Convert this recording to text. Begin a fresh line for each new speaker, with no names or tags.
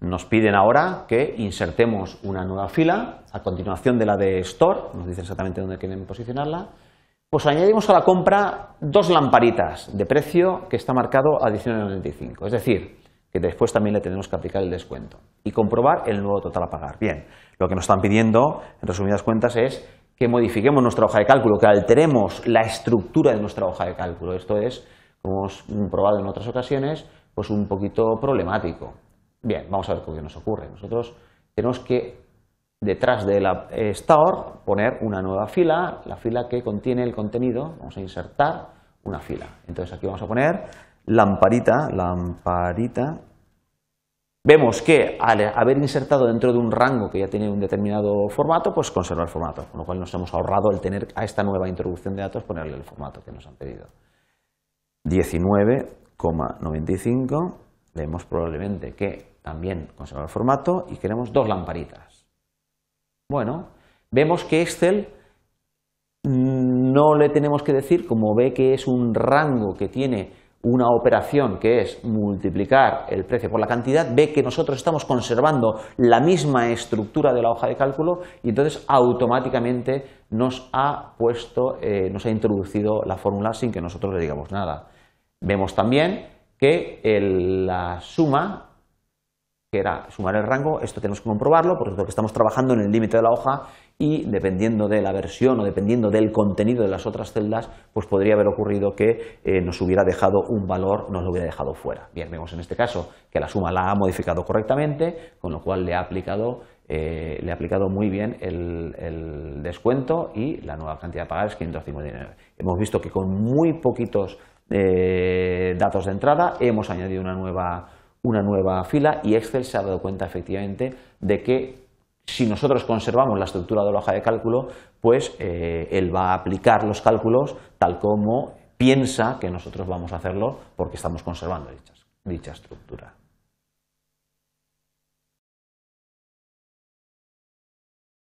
Nos piden ahora que insertemos una nueva fila a continuación de la de store, nos dice exactamente dónde quieren posicionarla. Pues añadimos a la compra dos lamparitas de precio que está marcado a 19.95. Es decir, que después también le tenemos que aplicar el descuento y comprobar el nuevo total a pagar. Bien, lo que nos están pidiendo, en resumidas cuentas, es que modifiquemos nuestra hoja de cálculo, que alteremos la estructura de nuestra hoja de cálculo. Esto es, como hemos probado en otras ocasiones, pues un poquito problemático. Bien, vamos a ver qué nos ocurre. Nosotros tenemos que detrás de la eh, store poner una nueva fila, la fila que contiene el contenido, vamos a insertar una fila. Entonces aquí vamos a poner lamparita, lamparita. Vemos que al haber insertado dentro de un rango que ya tiene un determinado formato, pues conserva el formato, con lo cual nos hemos ahorrado al tener a esta nueva introducción de datos ponerle el formato que nos han pedido. 19,95 Vemos probablemente que también conservar el formato y queremos dos lamparitas. Bueno, vemos que Excel no le tenemos que decir, como ve que es un rango que tiene una operación que es multiplicar el precio por la cantidad, ve que nosotros estamos conservando la misma estructura de la hoja de cálculo y entonces automáticamente nos ha puesto, eh, nos ha introducido la fórmula sin que nosotros le digamos nada. Vemos también que la suma, que era sumar el rango, esto tenemos que comprobarlo, porque estamos trabajando en el límite de la hoja y dependiendo de la versión o dependiendo del contenido de las otras celdas, pues podría haber ocurrido que eh, nos hubiera dejado un valor, nos lo hubiera dejado fuera. Bien, vemos en este caso que la suma la ha modificado correctamente, con lo cual le ha aplicado, eh, muy bien el, descuento y la nueva cantidad pagada es 559. Hemos visto que con muy poquitos eh, datos de entrada, hemos añadido una nueva, una nueva fila y Excel se ha dado cuenta efectivamente de que si nosotros conservamos la estructura de la hoja de cálculo, pues eh, él va a aplicar los cálculos tal como piensa que nosotros vamos a hacerlo porque estamos conservando dicha estructura.